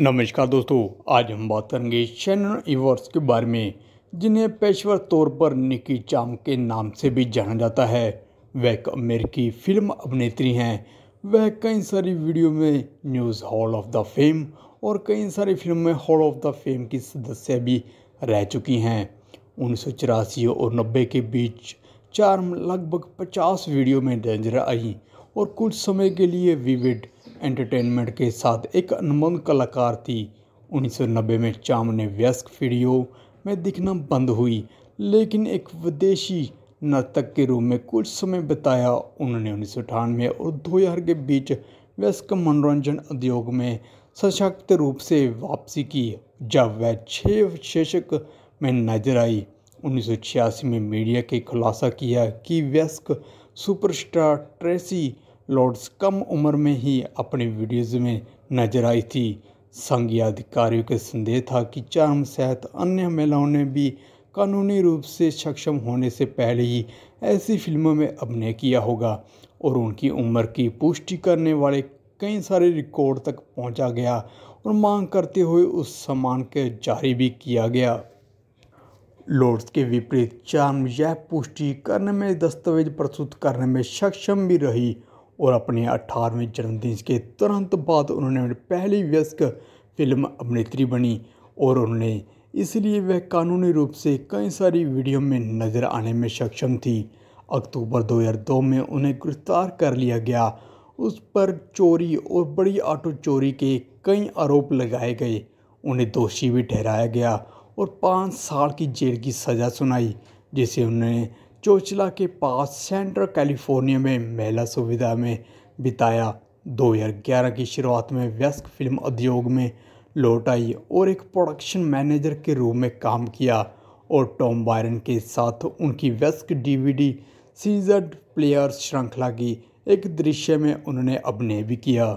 नमस्कार दोस्तों आज हम बात करेंगे शैनन इवर्स के बारे में जिन्हें पेशवर तौर पर निकी चाम के नाम से भी जाना जाता है वह एक अमेरिकी फिल्म अभिनेत्री हैं वह कई सारी वीडियो में news hall of the fame और कई सारी फिल्म में हॉल ऑफ द फेम की सदस्य भी रह चुकी हैं उन्नीस और नब्बे के बीच चार लगभग पचास वीडियो में नजर आई और कुछ समय के लिए विविड एंटरटेनमेंट के साथ एक अनमोल कलाकार थी 1990 में चाम ने व्यस्क वीडियो में दिखना बंद हुई लेकिन एक विदेशी नर्तक के रूप में कुछ समय बिताया उन्होंने उन्नीस और दो हजार के बीच व्यस्क मनोरंजन उद्योग में सशक्त रूप से वापसी की जब वह छः शीर्षक में नजर आई उन्नीस में मीडिया के खुलासा किया कि व्यस्क सुपरस्टार ट्रेसी लॉर्ड्स कम उम्र में ही अपनी वीडियोस में नजर आई थी संघीय अधिकारियों का संदेह था कि चार्म सहित अन्य महिलाओं ने भी कानूनी रूप से सक्षम होने से पहले ही ऐसी फिल्मों में अभिनय किया होगा और उनकी उम्र की पुष्टि करने वाले कई सारे रिकॉर्ड तक पहुंचा गया और मांग करते हुए उस सम्मान के जारी भी किया गया लॉर्ड्स के विपरीत चार्म यह पुष्टि करने में दस्तावेज प्रस्तुत करने में सक्षम भी रही और अपने अठारहवें जन्मदिन के तुरंत बाद उन्होंने पहली व्यस्क फिल्म अभिनेत्री बनी और उन्होंने इसलिए वह कानूनी रूप से कई सारी वीडियो में नज़र आने में सक्षम थी अक्टूबर 2002 में उन्हें गिरफ्तार कर लिया गया उस पर चोरी और बड़ी ऑटो चोरी के कई आरोप लगाए गए उन्हें दोषी भी ठहराया गया और पाँच साल की जेल की सज़ा सुनाई जिसे उन्हें चोचला के पास सेंट्रल कैलिफोर्निया में महिला सुविधा में बिताया 2011 की शुरुआत में व्यस्क फिल्म उद्योग में लौट आई और एक प्रोडक्शन मैनेजर के रूप में काम किया और टॉम बायरन के साथ उनकी व्यस्क डीवीडी सीजर्ड प्लेयर श्रृंखला की एक दृश्य में उन्होंने अभिनय भी किया